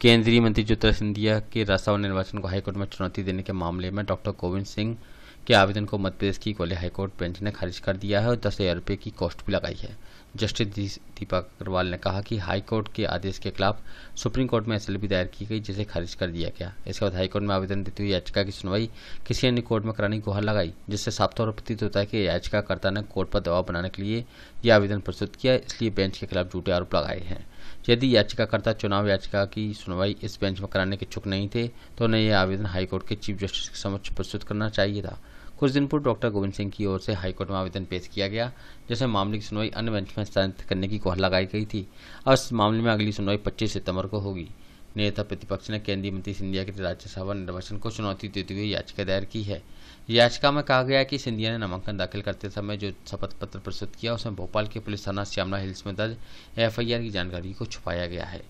केंद्रीय मंत्री ज्योतिरा सिंधिया के रासा और निर्वाचन को हाईकोर्ट में चुनौती देने के मामले में डॉक्टर गोविंद सिंह के आवेदन को मध्यप्रदेश की गोले हाईकोर्ट बेंच ने खारिज कर दिया है और दस हज़ार रुपये की कॉस्ट भी लगाई है जस्टिस दीपक अग्रवाल ने कहा कि हाईकोर्ट के आदेश के खिलाफ सुप्रीम कोर्ट में एसएलपी दायर की गई जिसे खारिज कर दिया गया इसके बाद हाईकोर्ट में आवेदन देती हुई याचिका की सुनवाई किसी अन्य कोर्ट में कराने की गुहार लगाई जिससे साफ तौर पर प्रतीत होता है कि याचिकाकर्ता ने कोर्ट पर दबाव बनाने के लिए यह आवेदन प्रस्तुत किया इसलिए बेंच के खिलाफ झूठे आरोप लगाए हैं यदि याचिकाकर्ता चुनाव याचिका की सुनवाई इस बेंच में कराने के इच्छुक नहीं थे तो उन्हें यह आवेदन हाईकोर्ट के चीफ जस्टिस के समक्ष प्रस्तुत करना चाहिए था कुछ दिन पूर्व डॉक्टर गोविंद सिंह की ओर से हाईकोर्ट में आवेदन पेश किया गया जिसमें मामले की सुनवाई अन्य बेंच में स्थानित करने की गुहार लगाई गई थी अब इस मामले में अगली सुनवाई पच्चीस सितम्बर को होगी नेता प्रतिपक्ष ने केंद्रीय मंत्री सिंधिया के राज्यसभा निर्वाचन को चुनौती देते हुए याचिका दायर की है याचिका में कहा गया है कि सिंधिया ने नामांकन दाखिल करते समय जो शपथ पत्र प्रस्तुत किया उसमें भोपाल के पुलिस थाना श्यामला हिल्स में दर्ज एफआईआर की जानकारी को छुपाया गया है